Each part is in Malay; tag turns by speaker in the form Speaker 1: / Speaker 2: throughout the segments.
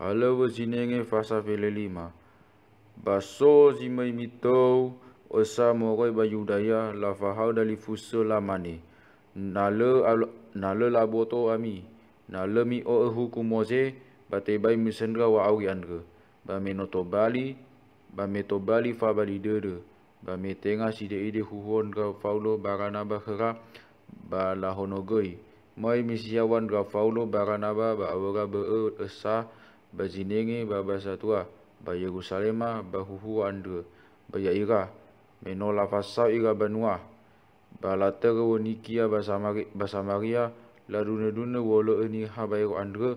Speaker 1: Hala wa zinenge fasa vele lima. Baso zima imitou osa morai ba yudaya la fahau dali fusa la mani. Nala, al, nala laboto ami. nale mi o ehu kumoze batebai misendra wa awi andra. Ba menoto bali, ba meto bali fa bali dede. Ba me tenga sida ide huhon ga faulo barana ba hera ba lahono Mai misiawan ka faulo barana ba ba awaga ba'e esah. E Bazinengi Baba Satua, Baya Gusalema Bahuhu Andra, Baya Ira, Menola Fasa Ira Banua, Balatera Wanikia Basa Maria, Laduna Duna Wala Eni Habairu Andra,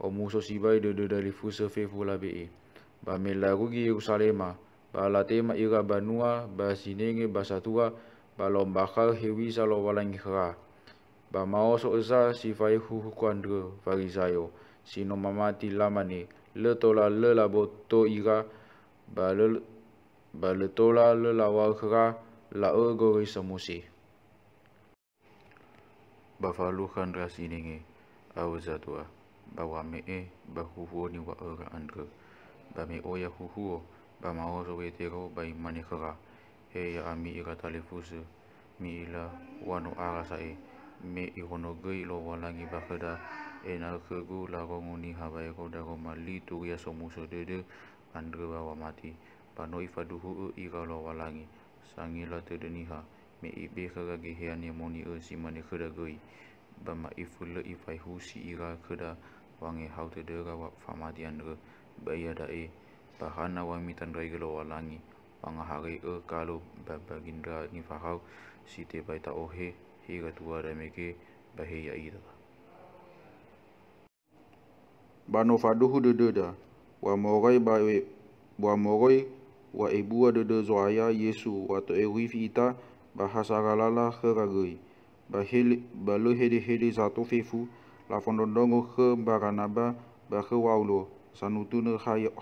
Speaker 1: Omuso Sibai Dada Dari Fusa Fefu Labi'i, Bame Larugi Yerusalema, Balatema Ira Banua, Bazinengi Baba Satua, Balombakar Hewi Salawalangihra, Bamaoso Eza Sifai Huhu Kandra, Farizayo, Bamaoso Eza Sifai Huhu Kandra, Farizayo, sino mamati lamani le tola le labo to ira ba le tola le lawa la ego risa musi. Bafaluhan ras ini nge, awza tua, bawa me e, bahuhu ni wa ora andre, ba me o ya huhu o, ba ma o so wetero ba imani kera, he ya ami ira talifuse, mi ila wano arasa e, me ihono gei lo walangi bakeda, enal eh, kegu lago nguni habai ko dago mali tu ya somuso dede andre bawa mati panoi faduhu e igalo walangi sangi la tedeni ha me ibe kaga gehian ye moni e si mane khada goi bama ifulle ifai husi ira khada wangi hau tede ga wa famadi andre baya da e bahana wa mitan rai gelo walangi wanga hari e kalu babagindra ni fahau site baita ohe he tuara meke bahaya itu. Bano no faduhu de de da wa moroi ba we wa moroi wa ibu de de zoaya yesu wa to ewi fita ba hasagalala heragui ba hel ba lo hede hede zato fefu la fondondongo he baranaba ba he waulo sanutune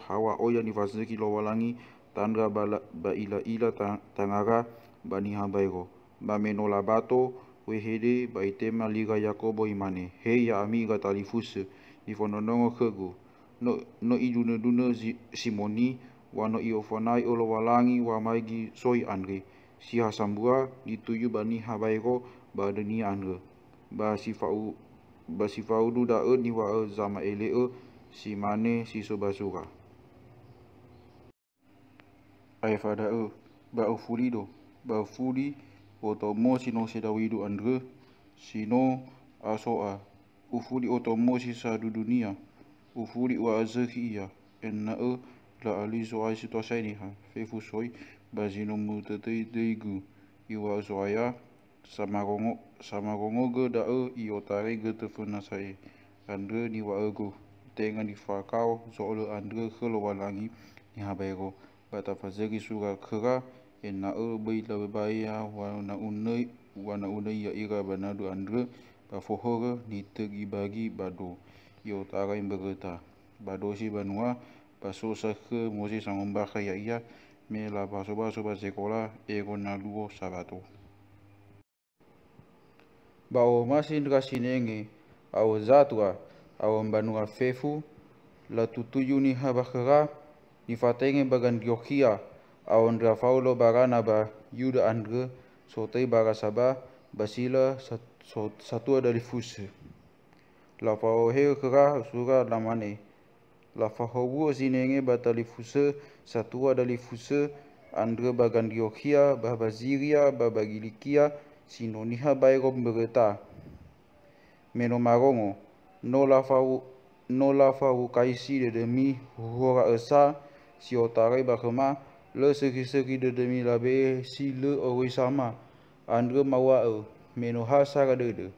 Speaker 1: hawa oya ni vazne ki lo walangi tanga ba, ba ila ila ta, tangara ba ni hambaigo ba menola bato we hede ba itema liga yakobo imane he ya amiga talifuse ifono nongo kegu. No, no i duna duna zi, simoni, wa no i ofonai olo walangi wa maigi soi anri. Si hasambua, dituyu bani habaiko ba deni anri. Ba fau ba fau du da'e niwa e zama ele'e, si mane si sobasura. Aifa da'e, ba ufuli do, ba ufuli, Wotomo sino sedawidu andre, sino aso a ufuli otomosi sa du dunia ufuli wa azhiya enna e la ali so ai sito sai ha. fe fu soi bazino mu tete deigu iwa so aya sama gongo sama gongo da e i otare ge te funa sai andre ni wa ego tengan di fakau so lo andre khlo walangi ni habego bata fazegi suga khra enna e bai la bai ya wa na unai wa na unai ya ira banadu andre tafohore di tegi bagi bado. Ia utara yang berita. Bado si banua paso sakhe mozi sangomba kaya ia me la paso paso pa sekola ego na sabato. Bao masin rasinenge au zatua au banua fefu la tutuyu ni habakara ni fatenge bagan diokia au ndra faulo barana ba yuda andre sotei bara sabah basila satu satu adalah difusa. Lafau he kerah sura lamane. Lafau hobu sinenge batal fusi. satu adalah fusi. andre bagan diokhia, babaziria, babagilikia, sinoniha bayrom bereta. Menomarongo, no lafau no lafau kaisi de demi hura esa, si otare bakema, le seri-seri de demi labe si le ori sama. Andre mawa e menohasa gadede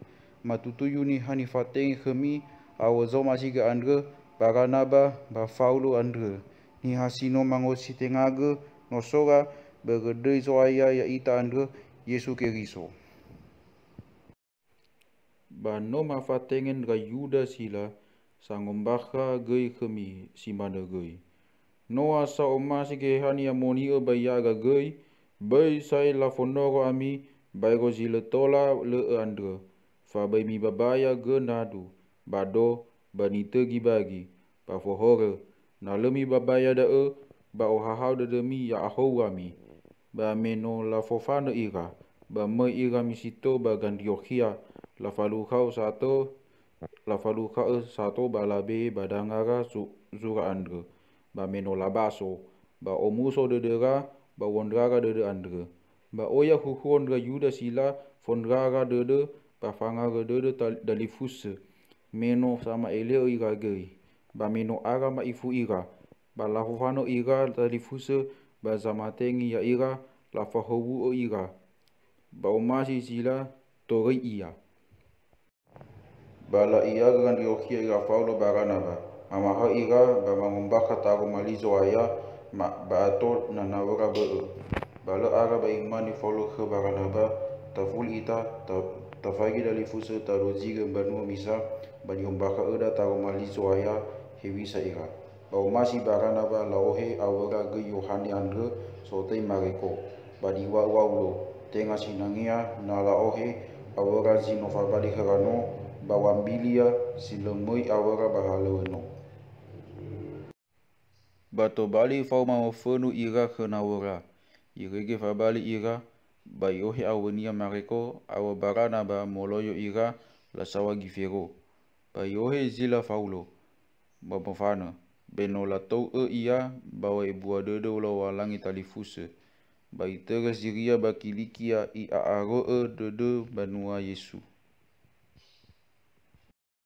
Speaker 1: matutuyu ni hanifateng khemi awozo masiga andre paranaba ba faulu andre ni hasino mango sitengage nosora begede zoaya ya ita andre yesu keriso ba no mafatengen ga yuda sila sangombaka gei khemi simane gei Noa sa oma si kehani amoni e bayaga gei, bayi lafonoro ami, bai go zi le tola le andre, fa bai mi babaya ge nadu, bado, bani ba te gi bagi, ba fo hore, na le mi babaya da e, ba o hahau de demi ya aho wami, ba me no la fo fane ira, ba me ira mi sito ba gandiyokia, la falu kau sato, la falu kau e sato ba la be ba dangara su, zura andre, ba me no la baso, ba o muso de dera, ba wondraga de de andre, ba oya huhon ga yuda sila fon ga ga de de pa fanga ga de de dali fuse meno sama ele o iga ge ba meno aga ma ifu ira, ba la huhano iga dali fuse ba sama tengi ya iga la fa o iga ba uma si sila to ga iya ba la iya ga ndi o kia iga ba ga ba ama ha iga ba ma ngumba ka ta go ma aya ma ba to na na ga ba bala araba mana follow ke baralaba taful ita ta tafagi dari fusa ta roji gambanu misa yang baka eda ta romali zoya hewi saya. bau masi baranaba lauhe awak ge yohani andre sotei mareko bani wa wa ulo tenga sinangia na laohe awaga zinofa bali kharano bawambilia ya, silomoi awaga bahalono Bato bali fau mau fenu ira kena wara irege fabali ira bayohe awenia mareko awa barana ba moloyo ira la sawa gifero. Bayohe zila faulo. Bapofana. Beno la tau e ia bawa ebuwa dede ula walangi talifuse. Baitere siria bakilikia ia aro e dede banua Yesus.